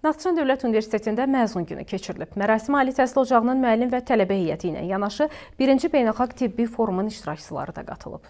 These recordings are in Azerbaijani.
Naxçıvan Dövlət Universitetində məzun günü keçirilib. Mərasim Ali Təhsil Ocağının müəllim və tələbə heyəti ilə yanaşı 1-ci Beynəlxalq Tibbi Forumun iştirakçıları da qatılıb.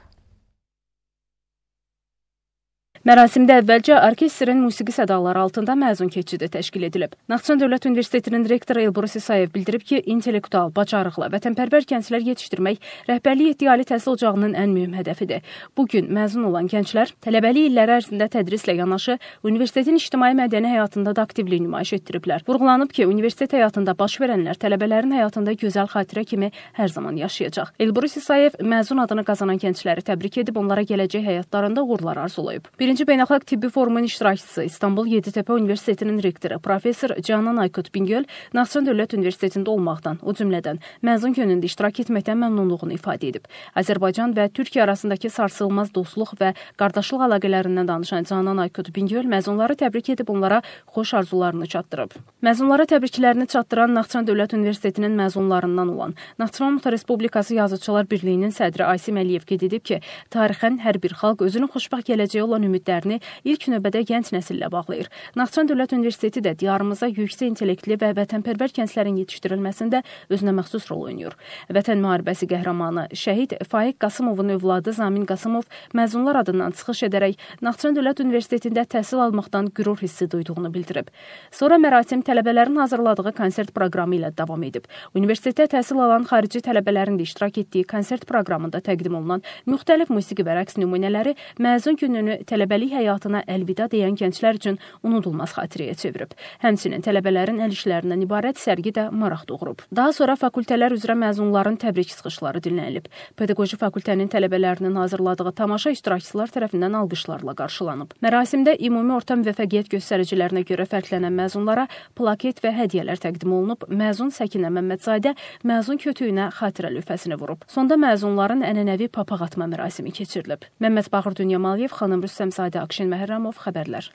Mərasimdə əvvəlcə orkestrin musiqi sədaları altında məzun keçidi təşkil edilib. Naxçıvan Dövlət Universitetinin rektoru Elbrus İsayev bildirib ki, intellektual bacarıqla vətənpərvər gənclər yetişdirmək rəhbərlik etdiyi ali təhsil ocağının ən mühüm hədəfidir. Bu gün məzun olan gənclər tələbəlik illəri ərzində tədrislə yanaşı universitetin ictimai mədəni həyatında da aktivlik nümayiş etdiriblər. Vurğulanıb ki, universitet həyatında baş verənlər tələbələrin həyatında gözəl xatirə kimi hər zaman yaşayacaq. Elbrus İsayev məzun adını qazanan gəncləri təbrik edib onlara gələcək həyatlarında uğurlar arzulayıb. Bir 21-ci Beynəlxalq Tibbi Forumun iştirakçısı İstanbul Yeditepe Universitetinin rektoru professor Canan Aykut Bingöl Naxçıvan Dövlət Universitetində olmaqdan, o cümlədən məzun günündə iştirak etməkdən məmnunluğunu ifadə edib. Azərbaycan və Türkiyə arasındakı sarsılmaz dostluq və qardaşlıq əlaqələrindən danışan Canan Aykut Bingöl məzunları təbrik edib onlara xoş arzularını çatdırıb. Məzunlara təbriklərini çatdıran Naxçıvan Dövlət Universitetinin məzunlarından olan Naxçıvan Muxtar Respublikası Yazıçılar Birliyinin sədri Asim Əliyev qeyd edib ki, tarixən hər bir xalq özünün xoşbəxt gələcəyi olan ümidini ümidlərini ilk növbədə gənc nəsillə bağlayır. Naxçıvan Dövlət Universiteti də diyarımıza yüksək intellektli və vətənpərvər gənclərin yetişdirilməsində özünə məxsus rol oynayır. Vətən müharibəsi qəhrəmanı şəhid Faiq Qasımovun övladı Zamin Qasımov məzunlar adından çıxış edərək Naxçıvan Dövlət Universitetində təhsil almaqdan qürur hissi duyduğunu bildirib. Sonra mərasim tələbələrin hazırladığı konsert proqramı ilə davam edib. Universitetdə təhsil alan xarici tələbələrin də iştirak etdiyi konsert proqramında təqdim olunan müxtəlif musiqi və rəqs nümunələri məzun gününü tələbə tələbəlik həyatına əlvida deyən gənclər üçün unudulmaz xatirəyə çevirib. Həmçinin tələbələrin əl işlərindən ibarət sərgi də maraq doğurub. Daha sonra fakültələr üzrə məzunların təbrik çıxışları dinlənilib. Pedaqoji fakültənin tələbələrinin hazırladığı tamaşa iştirakçılar tərəfindən alqışlarla qarşılanıb. Mərasimdə ümumi orta müvəffəqiyyət göstəricilərinə görə fərqlənən məzunlara plaket və hədiyyələr təqdim olunub. Məzun Səkinə Məmmədzadə məzun kötüyünə xatirə lövhəsini vurub. Sonda məzunların ənənəvi papaq atma mərasimi keçirilib. Məmməd Bağır Dünyamaliyev, xanım Rüstəm Şahzadə Akşin Məhərrəmov xəbərlər.